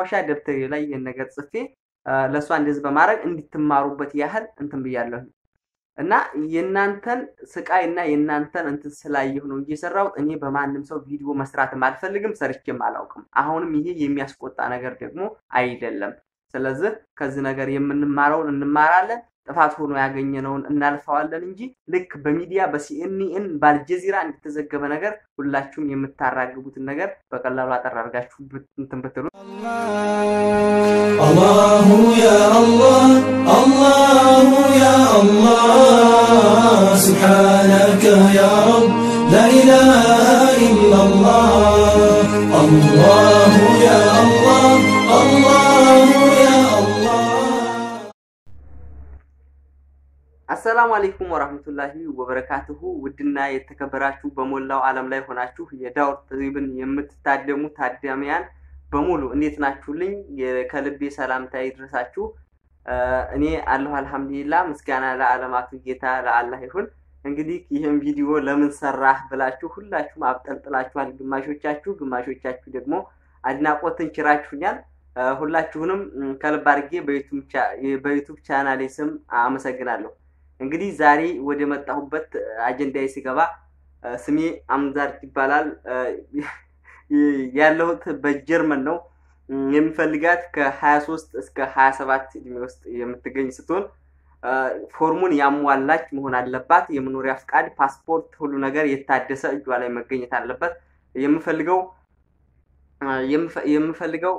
ማስታወሻ ደብተሬ ላይ ይህን ነገር ጽፌ ለእሷ እንደዚህ በማድረግ እንዲትማሩበት ያህል እንትን ብያለሁ እና የእናንተን ስቃይ እና የእናንተን እንትን ስላየሁ ነው እንጂ እኔ በማንም ሰው ቪዲዮ መስራትም አልፈልግም፣ ሰርቼም አላውቅም። አሁንም ይሄ የሚያስቆጣ ነገር ደግሞ አይደለም። ስለዚህ ከዚህ ነገር የምንማረውን እንማራለን። ጥፋት ሆኖ ያገኘነውን እናልፈዋለን እንጂ ልክ በሚዲያ በሲኤንኤን በአልጀዚራ እንደተዘገበ ነገር ሁላችሁም የምታራግቡትን ነገር በቀላሉ አጠር አድርጋችሁ እንትን ብትሉ አላሁ ያ አላህ አላሁ ያ አላህ ያ ረብ ላኢላሃ ኢላላህ አላሁ ያ አሰላሙ አሌይኩም ወራህመቱላሂ ወበረካትሁ ውድና የተከበራችሁ በሞላው ዓለም ላይ ሆናችሁ የዳውር ትሪብን የምትታደሙ ታዳሚያን በሙሉ እንዴት ናችሁልኝ? ከልቤ ሰላምታ ይድረሳችሁ። እኔ አለሁ አልሐምዱሊላ። ምስጋና ለዓለማቱ ጌታ ለአላህ ይሁን። እንግዲህ ይህም ቪዲዮ ለምን ሰራህ ብላችሁ ሁላችሁም አብጠልጥላችኋል። ግማሾቻችሁ ግማሾቻችሁ ደግሞ አድናቆትን ችራችሁኛል። ሁላችሁንም ከልብ አድርጌ በዩቱብ ቻናሌ ስም አመሰግናለሁ። እንግዲህ ዛሬ ወደ መጣሁበት አጀንዳ ሲገባ ስሜ አምዛር ይባላል። ያለሁት በጀርመን ነው። የምፈልጋት ከ23 እስከ 27 እድሜ ውስጥ የምትገኝ ስትሆን ፎርሙን ያሟላች መሆን አለባት። የመኖሪያ ፍቃድ፣ ፓስፖርት፣ ሁሉ ነገር የታደሰ እጇ ላይ መገኘት አለበት። የምፈልገው የምፈልገው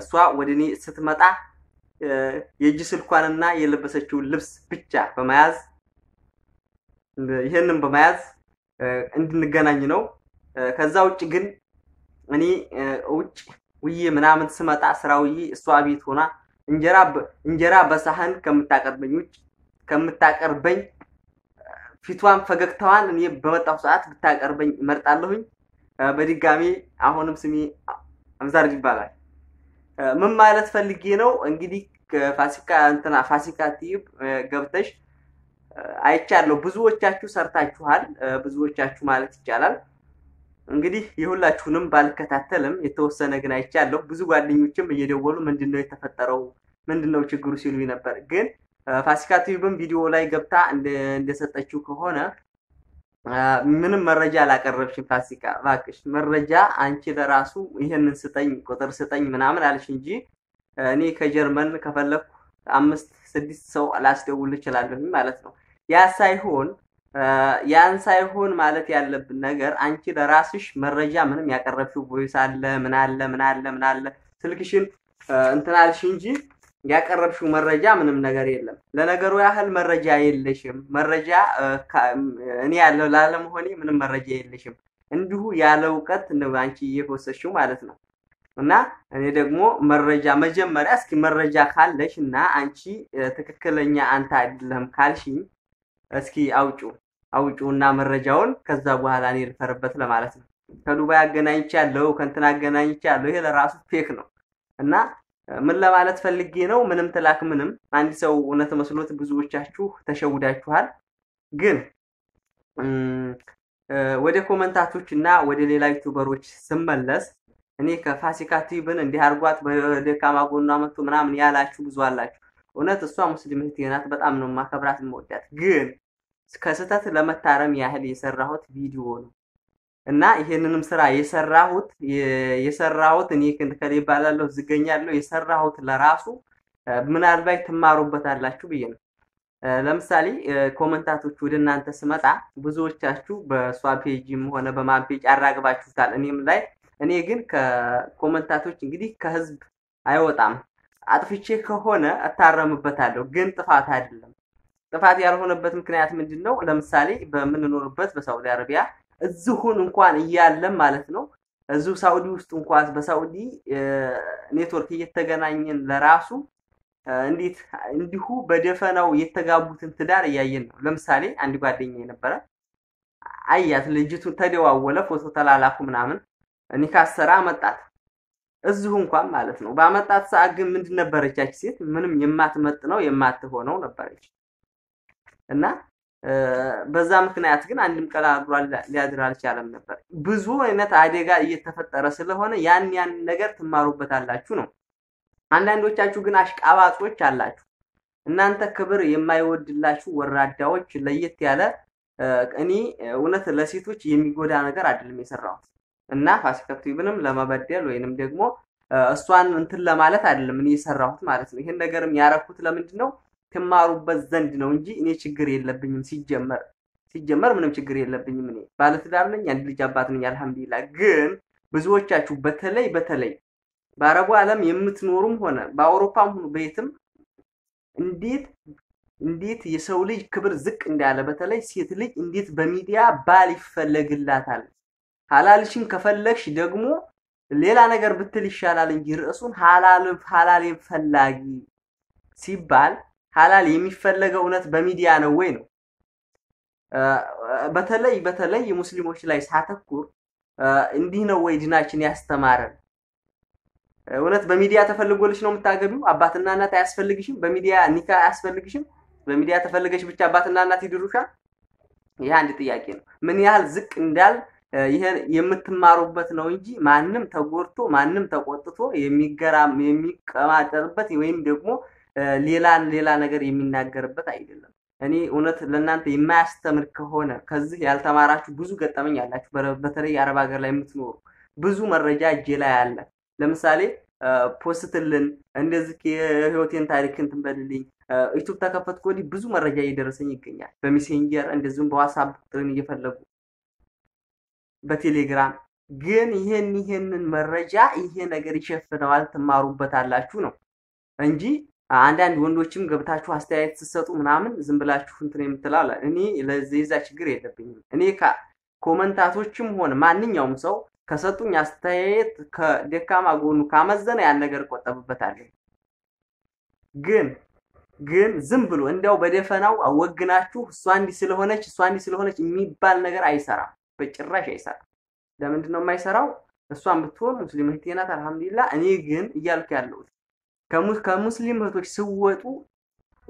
እሷ ወደ እኔ ስትመጣ የእጅ ስልኳንና የለበሰችውን ልብስ ብቻ በመያዝ ይህንን በመያዝ እንድንገናኝ ነው። ከዛ ውጭ ግን እኔ ውጭ ውዬ ምናምን ስመጣ ስራ ውዬ እሷ ቤት ሆና እንጀራ በሳህን ከምታቀርበኝ ውጭ ከምታቀርበኝ ፊቷን ፈገግታዋን እኔ በመጣሁ ሰዓት ብታቀርበኝ እመርጣለሁኝ። በድጋሜ አሁንም ስሜ አብዛርጅ ይባላል። ምን ማለት ፈልጌ ነው እንግዲህ ከፋሲካ እንትና ፋሲካ ቲዩብ ገብተሽ አይቻለሁ። ብዙዎቻችሁ ሰርታችኋል፣ ብዙዎቻችሁ ማለት ይቻላል። እንግዲህ የሁላችሁንም ባልከታተልም የተወሰነ ግን አይቻለሁ። ብዙ ጓደኞችም እየደወሉ ምንድነው የተፈጠረው፣ ምንድነው ችግሩ ሲሉ ነበር። ግን ፋሲካ ቲዩብም ቪዲዮ ላይ ገብታ እንደሰጠችው ከሆነ ምንም መረጃ አላቀረብሽም ፋሲካ፣ እባክሽ መረጃ አንቺ ለራሱ ይህንን ስጠኝ ቁጥር ስጠኝ ምናምን አለሽ እንጂ እኔ ከጀርመን ከፈለኩ አምስት ስድስት ሰው ላስደውል እችላለሁ ማለት ነው። ያ ሳይሆን ያን ሳይሆን ማለት ያለብን ነገር አንቺ ለራስሽ መረጃ ምንም ያቀረብሽው ቮይስ አለ ምን አለ ምን አለ ምን አለ ስልክሽን እንትን አልሽ እንጂ ያቀረብሽው መረጃ ምንም ነገር የለም። ለነገሩ ያህል መረጃ የለሽም። መረጃ እኔ ያለው ላለመሆኔ ምንም መረጃ የለሽም። እንዲሁ ያለ እውቀት ነው አንቺ እየፈሰሽው ማለት ነው። እና እኔ ደግሞ መረጃ መጀመሪያ እስኪ መረጃ ካለሽ እና አንቺ ትክክለኛ አንተ አይደለም ካልሽኝ እስኪ አውጩ አውጩ እና መረጃውን ከዛ በኋላ እኔ ልፈርበት ለማለት ነው። ከዱባይ አገናኝቼ ያለው ከእንትን አገናኝቼ ያለው ይሄ ለራሱ ፌክ ነው እና ምን ለማለት ፈልጌ ነው፣ ምንም ትላክ ምንም አንድ ሰው እውነት መስሎት ብዙዎቻችሁ ተሸውዳችኋል። ግን ወደ ኮመንታቶች እና ወደ ሌላ ዩቱበሮች ስመለስ እኔ ከፋሲካ ትይብን እንዲህ አርጓት በደካማ ጎኗ መጥቶ ምናምን ያላችሁ ብዙ አላችሁ። እውነት እሷ ሙስሊም እህቴ ናት። በጣም ነው ማከብራት መወዳት። ግን ከስህተት ለመታረም ያህል የሰራሁት ቪዲዮ ነው እና ይሄንንም ስራ የሰራሁት የሰራሁት እኔ ከእንከሌ ይባላለሁ ዝገኛለሁ የሰራሁት ለራሱ ምናልባት ትማሩበታላችሁ ብዬ ነው። ለምሳሌ ኮመንታቶች ወደ እናንተ ስመጣ ብዙዎቻችሁ በእሷ ፔጅም ሆነ በማን ፔጅ አራግባችሁታል። እኔም ላይ እኔ ግን ከኮመንታቶች እንግዲህ ከህዝብ አይወጣም። አጥፍቼ ከሆነ እታረምበታለሁ፣ ግን ጥፋት አይደለም። ጥፋት ያልሆነበት ምክንያት ምንድን ነው? ለምሳሌ በምንኖርበት በሳውዲ አረቢያ እዚሁን እንኳን እያለም ማለት ነው እዚሁ ሳውዲ ውስጥ እንኳን በሳውዲ ኔትወርክ እየተገናኘን ለራሱ እንዴት እንዲሁ በደፈናው የተጋቡትን ትዳር እያየን ነው። ለምሳሌ አንድ ጓደኛ የነበረ አያት ልጅቱ ተደዋወለ፣ ፎቶ ተላላኩ ምናምን ኒካህ ሰራ አመጣት። እዚሁ እንኳን ማለት ነው። በአመጣት ሰዓት ግን ምንድን ነበረቻች ሴት ምንም ነው የማትሆነው ነበረች እና በዛ ምክንያት ግን አንድም ቀን አብሯ ሊያድር አልቻለም ነበር። ብዙ አይነት አደጋ እየተፈጠረ ስለሆነ ያን ያን ነገር ትማሩበታላችሁ ነው። አንዳንዶቻችሁ ግን አሽቃባጮች አላችሁ። እናንተ ክብር የማይወድላችሁ ወራዳዎች፣ ለየት ያለ እኔ እውነት ለሴቶች የሚጎዳ ነገር አይደለም የሰራሁት እና ፋሲከቱ ኢብንም ለመበደል ወይንም ደግሞ እሷን እንትን ለማለት አይደለም እኔ የሰራሁት ማለት ነው። ይሄን ነገርም ያረኩት ለምንድን ነው ትማሩበት ዘንድ ነው እንጂ እኔ ችግር የለብኝም። ሲጀመር ሲጀመር ምንም ችግር የለብኝም። እኔ ባለትዳር ነኝ፣ አንድ ልጅ አባት ነኝ። አልሐምዱሊላ። ግን ብዙዎቻችሁ በተለይ በተለይ በአረቡ ዓለም የምትኖሩም ሆነ በአውሮፓም ሆኑ በየትም እንዴት እንዴት የሰው ልጅ ክብር ዝቅ እንዳለ በተለይ ሴት ልጅ እንዴት በሚዲያ ባል ይፈለግላታል ሀላልሽን ከፈለግሽ ደግሞ ሌላ ነገር ብትል ይሻላል እንጂ ርዕሱን ሀላል ፈላጊ ሲባል ሀላል የሚፈለገው እውነት በሚዲያ ነው ወይ ነው። በተለይ በተለይ ሙስሊሞች ላይ ሳተኩር እንዲህ ነው ወይ ዲናችን ያስተማረን? እውነት በሚዲያ ተፈልጎልሽ ነው የምታገቢው? አባትና እናት አያስፈልግሽም? በሚዲያ ኒካ አያስፈልግሽም? በሚዲያ ተፈልገሽ ብቻ አባትና እናት ይድሩሻል? ይህ አንድ ጥያቄ ነው። ምን ያህል ዝቅ እንዳል ይሄን የምትማሩበት ነው እንጂ ማንም ተጎድቶ ማንም ተቆጥቶ የሚገራም የሚቀማጠርበት ወይም ደግሞ ሌላ ሌላ ነገር የሚናገርበት አይደለም። እኔ እውነት ለእናንተ የማያስተምር ከሆነ ከዚህ ያልተማራችሁ ብዙ ገጠመኝ አላችሁ። በተለይ አረብ ሀገር ላይ የምትኖሩ ብዙ መረጃ እጄ ላይ አለ። ለምሳሌ ፖስትልን እንደዚህ የህይወቴን ታሪክን ትንበልልኝ ዩቱብ ተከፈትኩ ወዲህ ብዙ መረጃ እየደረሰኝ ይገኛል። በሜሴንጀር እንደዚሁም በዋትሳፕ ጥርን እየፈለጉ በቴሌግራም ግን ይሄን ይሄንን መረጃ ይሄ ነገር ይሸፍነዋል ትማሩበታላችሁ ነው እንጂ አንዳንድ ወንዶችም ገብታችሁ አስተያየት ስትሰጡ ምናምን ዝም ብላችሁ እንትን የምትላለ እኔ ለዛ ችግር የለብኝም። እኔ ኮመንታቶችም ሆነ ማንኛውም ሰው ከሰጡኝ አስተያየት ከደካማ ጎኑ ካመዘነ ያን ነገር እቆጠብበታለሁ። ግን ግን ዝም ብሎ እንዲያው በደፈናው አወግናችሁ እሷ እንዲህ ስለሆነች እሷ እንዲህ ስለሆነች የሚባል ነገር አይሰራም። በጭራሽ አይሰራም። ለምንድን ነው የማይሰራው? እሷን ብትሆን ሙስሊም እህቴ ናት፣ አልሐምዱሊላ። እኔ ግን እያልኩ ያለሁት ከሙስሊም እህቶች ስወጡ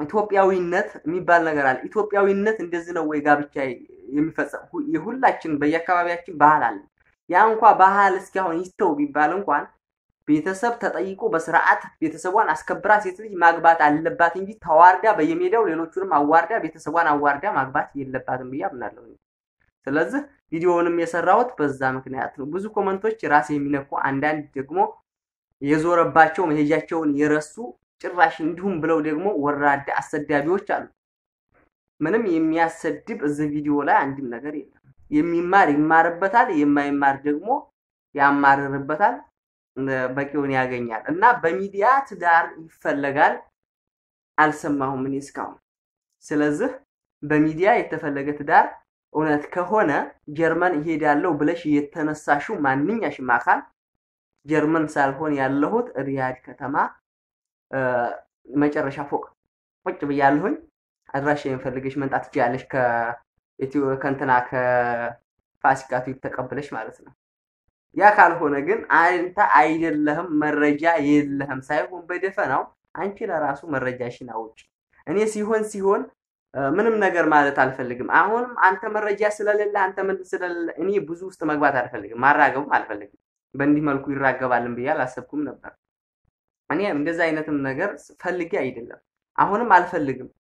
ኢትዮጵያዊነት የሚባል ነገር አለ። ኢትዮጵያዊነት እንደዚህ ነው ወይ ጋብቻ የሚፈጸም? የሁላችን በየአካባቢያችን ባህል አለ። ያ እንኳ ባህል እስኪያሁን ይተው ቢባል እንኳን ቤተሰብ ተጠይቆ በስርዓት ቤተሰቧን አስከብራ ሴት ልጅ ማግባት አለባት እንጂ ተዋርዳ በየሜዳው ሌሎቹንም አዋርዳ ቤተሰቧን አዋርዳ ማግባት የለባትም ብዬ አምናለሁ። ስለዚህ ቪዲዮውንም የሰራሁት በዛ ምክንያት ነው። ብዙ ኮመንቶች ራስ የሚነኩ አንዳንድ ደግሞ የዞረባቸው መሄጃቸውን የረሱ ጭራሽ እንዲሁም ብለው ደግሞ ወራዳ አሰዳቢዎች አሉ። ምንም የሚያሰድብ እዚህ ቪዲዮ ላይ አንድም ነገር የለም። የሚማር ይማርበታል፣ የማይማር ደግሞ ያማርርበታል፣ በቂውን ያገኛል። እና በሚዲያ ትዳር ይፈለጋል አልሰማሁም እኔ እስካሁን። ስለዚህ በሚዲያ የተፈለገ ትዳር እውነት ከሆነ ጀርመን እሄዳለሁ ብለሽ የተነሳሽው ማንኛሽም አካል ጀርመን ሳልሆን ያለሁት ሪያድ ከተማ መጨረሻ ፎቅ ቁጭ ብያለሁኝ። አድራሽ የምፈልገሽ መምጣት ትችያለሽ። ከእንትና ከፋሲካቱ ተቀብለሽ ማለት ነው። ያ ካልሆነ ግን አንተ አይደለህም መረጃ የለህም ሳይሆን በደፈናው አንቺ ለራሱ መረጃሽን አውጪ። እኔ ሲሆን ሲሆን ምንም ነገር ማለት አልፈልግም። አሁንም አንተ መረጃ ስለሌለ አንተ ምን ስለሌለ እኔ ብዙ ውስጥ መግባት አልፈልግም፣ ማራገብም አልፈልግም። በእንዲህ መልኩ ይራገባልን ብዬ አላሰብኩም ነበር። እኔ እንደዛ አይነትም ነገር ፈልጌ አይደለም፣ አሁንም አልፈልግም።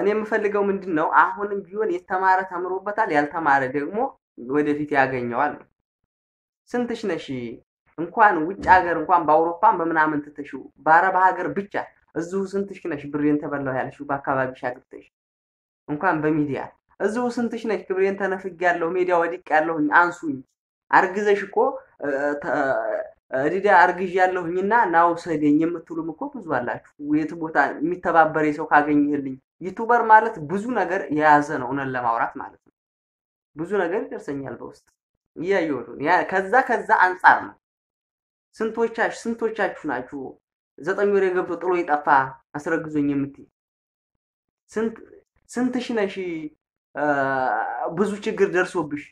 እኔ የምፈልገው ምንድን ነው? አሁንም ቢሆን የተማረ ተምሮበታል፣ ያልተማረ ደግሞ ወደፊት ያገኘዋል ነው። ስንትሽ ነሽ? እንኳን ውጭ ሀገር እንኳን በአውሮፓን በምናምን ትተሽው በአረብ ሀገር ብቻ እዚሁ ስንትሽ ነሽ ብሬን ተበላሁ ያለሽው በአካባቢ ሻግርተሽ እንኳን በሚዲያ እዚሁ ስንትሽ ነሽ ክብሬን ተነፍግ ያለሁ ሜዲያ ወድቅ ያለሁኝ አንሱኝ አርግዘሽ እኮ ዲዳ አርግዥ ያለሁኝና ናውሰደኝ የምትሉም እኮ ብዙ አላችሁ። የት ቦታ የሚተባበር ሰው ካገኘህልኝ ዩቱበር ማለት ብዙ ነገር የያዘ ነው። እውነት ለማውራት ማለት ነው ብዙ ነገር ይደርሰኛል በውስጥ እያየሁት ከዛ ከዛ አንጻር ነው ስንቶቻችሁ ስንቶቻችሁ ናችሁ ዘጠኝ ወር የገብቶ ጥሎ ይጠፋ አስረግዞኝ የምትይ ስንት ሺ ነሽ? ብዙ ችግር ደርሶብሽ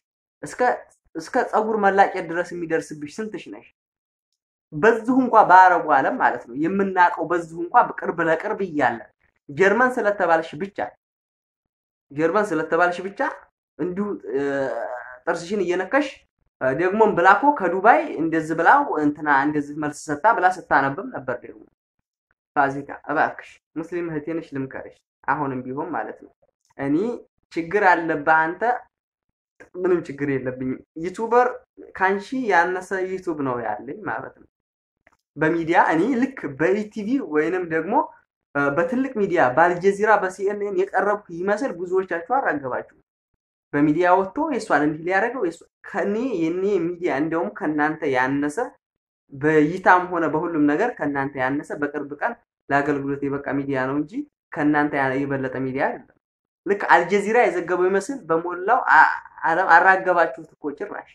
እስከ ፀጉር መላጨት ድረስ የሚደርስብሽ ስንት ሺ ነሽ? በዚሁ እንኳ በአረቡ ዓለም ማለት ነው የምናውቀው በዚሁ እንኳ ቅርብ ለቅርብ እያለ ጀርመን ስለተባልሽ ብቻ ጀርመን ስለተባልሽ ብቻ እንዲሁ ጥርስሽን እየነከሽ ደግሞም ብላኮ ከዱባይ እንደዚህ ብላው እንትና እንደዚህ መልስ ሰታ ብላ ስታነብም ነበር። ደግሞ ፋዚካ እባክሽ ሙስሊም እህቴንሽ ልምከርሽ፣ አሁንም ቢሆን ማለት ነው እኔ ችግር አለብህ አንተ፣ ምንም ችግር የለብኝም። ዩቱበር ካንቺ ያነሰ ዩቱብ ነው ያለኝ ማለት ነው። በሚዲያ እኔ ልክ በኢቲቪ ወይንም ደግሞ በትልቅ ሚዲያ በአልጀዚራ በሲኤንኤን የቀረብኩ ይመስል ብዙዎቻችሁ አራገባችሁ። በሚዲያ ወጥቶ የእሷን እንዲህ ሊያደርገው ከኔ የኔ ሚዲያ እንዲያውም ከእናንተ ያነሰ በይታም ሆነ በሁሉም ነገር ከእናንተ ያነሰ በቅርብ ቀን ለአገልግሎት የበቃ ሚዲያ ነው እንጂ ከእናንተ የበለጠ ሚዲያ አይደለም። ልክ አልጀዚራ የዘገበው ይመስል በሞላው ዓለም አራገባችሁት እኮ ጭራሽ።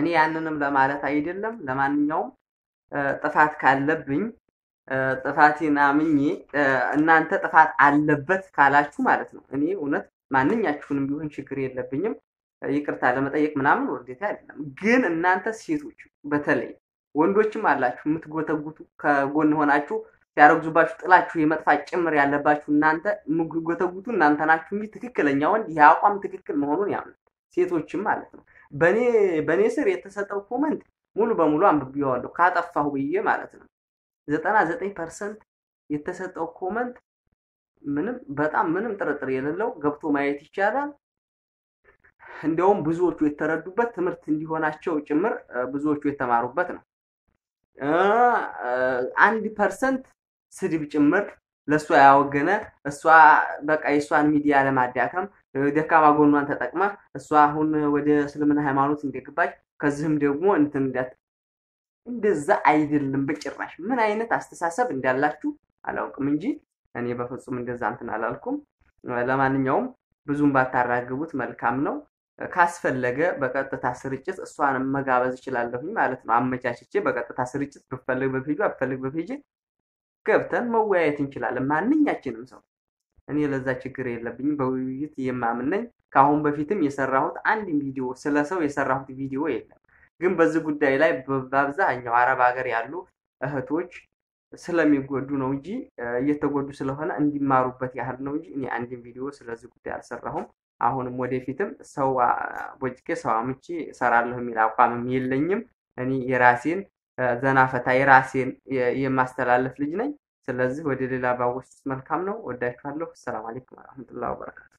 እኔ ያንንም ለማለት አይደለም። ለማንኛውም ጥፋት ካለብኝ ጥፋቴን አምኜ እናንተ ጥፋት አለበት ካላችሁ ማለት ነው እኔ እውነት ማንኛችሁንም ቢሆን ችግር የለብኝም ይቅርታ ለመጠየቅ ምናምን ወርዴታ አይደለም። ግን እናንተ ሴቶች በተለይ ወንዶችም አላችሁ የምትጎተጉቱ ከጎን ሆናችሁ ሲያረግዙባችሁ ጥላችሁ የመጥፋት ጭምር ያለባችሁ እናንተ የምትጎተጉቱ እናንተ ናችሁ እንጂ ትክክለኛ ወንድ የአቋም ትክክል መሆኑን ያምናል። ሴቶችም ማለት ነው። በእኔ ስር የተሰጠው ኮመንት ሙሉ በሙሉ አንብቤዋለሁ ካጠፋሁ ብዬ ማለት ነው። ዘጠና ዘጠኝ ፐርሰንት የተሰጠው ኮመንት ምንም በጣም ምንም ጥርጥር የሌለው ገብቶ ማየት ይቻላል። እንደውም ብዙዎቹ የተረዱበት ትምህርት እንዲሆናቸው ጭምር ብዙዎቹ የተማሩበት ነው። አንድ ፐርሰንት ስድብ ጭምር ለእሷ ያወገነ እሷ በቃ የእሷን ሚዲያ ለማዳከም ደካማ ጎኗን ተጠቅማ እሷ አሁን ወደ እስልምና ሃይማኖት እንደገባች ከዚህም ደግሞ እንትን እንደዛ አይደለም በጭራሽ። ምን አይነት አስተሳሰብ እንዳላችሁ አላውቅም እንጂ እኔ በፍጹም እንደዛ እንትን አላልኩም። ለማንኛውም ብዙም ባታራግቡት መልካም ነው። ካስፈለገ በቀጥታ ስርጭት እሷን መጋበዝ እችላለሁኝ ማለት ነው። አመቻችቼ በቀጥታ ስርጭት ብፈልግ በፔጅ አብፈልግ በፔጅ ገብተን መወያየት እንችላለን። ማንኛችንም ሰው እኔ ለዛ ችግር የለብኝም። በውይይት የማምነኝ ከአሁን በፊትም የሰራሁት አንድ ቪዲዮ ስለ ሰው የሰራሁት ቪዲዮ የለም። ግን በዚህ ጉዳይ ላይ በአብዛኛው አረብ ሀገር ያሉ እህቶች ስለሚጎዱ ነው እንጂ እየተጎዱ ስለሆነ እንዲማሩበት ያህል ነው እንጂ እኔ አንድን ቪዲዮ ስለዚህ ጉዳይ አልሰራሁም። አሁንም ወደፊትም ሰው ቦጭቄ ሰው አምጪ እሰራለሁ የሚል አቋምም የለኝም። እኔ የራሴን ዘና ፈታ የራሴን የማስተላለፍ ልጅ ነኝ። ስለዚህ ወደ ሌላ ባወስ መልካም ነው። ወዳችኋለሁ። ሰላም አለይኩም ወረሕመቱላሂ ወበረካቱ።